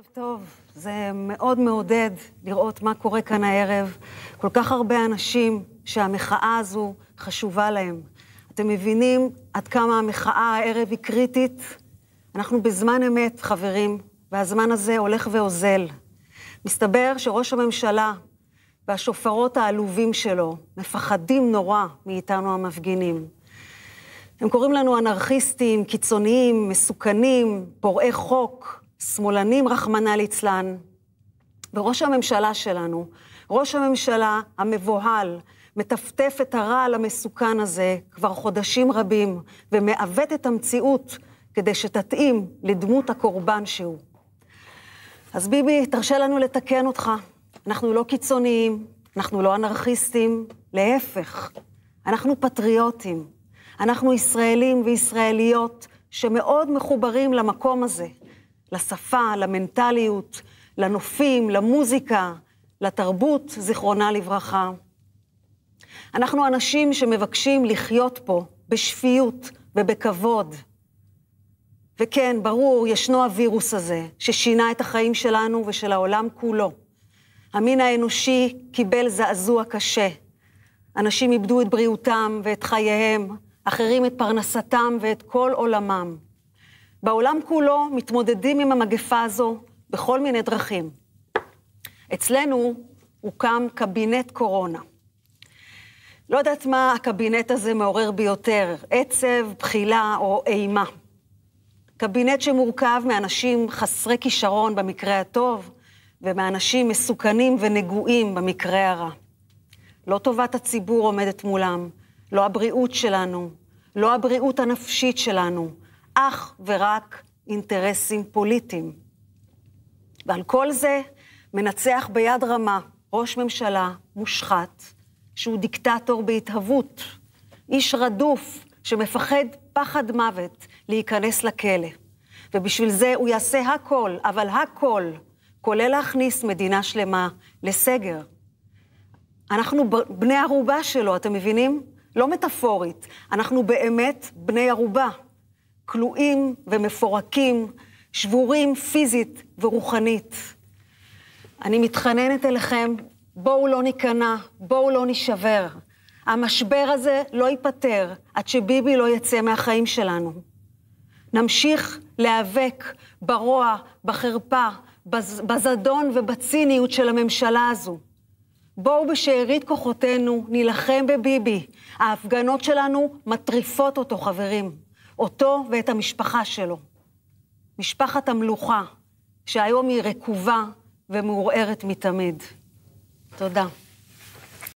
ערב טוב. זה מאוד מעודד לראות מה קורה כאן הערב. כל כך הרבה אנשים שהמחאה הזו חשובה להם. אתם מבינים עד כמה המחאה הערב היא קריטית? אנחנו בזמן אמת, חברים, והזמן הזה הולך ואוזל. מסתבר שראש הממשלה והשופרות העלובים שלו מפחדים נורא מאיתנו המפגינים. הם קוראים לנו אנרכיסטים, קיצוניים, מסוכנים, פורעי חוק. שמאלנים, רחמנא ליצלן, וראש הממשלה שלנו, ראש הממשלה המבוהל, מטפטף את הרעל המסוכן הזה כבר חודשים רבים, ומעוות את המציאות כדי שתתאים לדמות הקורבן שהוא. אז ביבי, תרשה לנו לתקן אותך. אנחנו לא קיצוניים, אנחנו לא אנרכיסטים, להפך, אנחנו פטריוטים. אנחנו ישראלים וישראליות שמאוד מחוברים למקום הזה, לשפה, למנטליות, לנופים, למוזיקה, לתרבות, זיכרונה לברכה. אנחנו אנשים שמבקשים לחיות פה בשפיות ובכבוד. וכן, ברור, ישנו הווירוס הזה, ששינה את החיים שלנו ושל העולם כולו. המין האנושי קיבל זעזוע קשה. אנשים איבדו את בריאותם ואת חייהם, אחרים את פרנסתם ואת כל עולמם. בעולם כולו מתמודדים עם המגפה הזו בכל מיני דרכים. אצלנו הוקם קבינט קורונה. לא יודעת מה הקבינט הזה מעורר ביותר, עצב, בחילה או אימה. קבינט שמורכב מאנשים חסרי כישרון במקרה הטוב, ומאנשים מסוכנים ונגועים במקרה הרע. לא טובת הציבור עומדת מולם, לא הבריאות שלנו, לא הבריאות הנפשית שלנו, אך ורק אינטרסים פוליטיים. ועל כל זה מנצח ביד רמה ראש ממשלה מושחת, שהוא דיקטטור בהתהוות, איש רדוף שמפחד פחד מוות להיכנס לכלא. ובשביל זה הוא יעשה הכל, אבל הכל, כולל להכניס מדינה שלמה לסגר. אנחנו בני ערובה שלו, אתם מבינים? לא מטאפורית, אנחנו באמת בני ערובה. כלואים ומפורקים, שבורים פיזית ורוחנית. אני מתחננת אליכם, בואו לא ניכנע, בואו לא נישבר. המשבר הזה לא ייפתר עד שביבי לא יצא מהחיים שלנו. נמשיך להיאבק ברוע, בחרפה, בז, בזדון ובציניות של הממשלה הזו. בואו בשארית כוחותינו נילחם בביבי. ההפגנות שלנו מטריפות אותו, חברים. אותו ואת המשפחה שלו. משפחת המלוכה, שהיום היא רקובה ומעורערת מתמיד. תודה.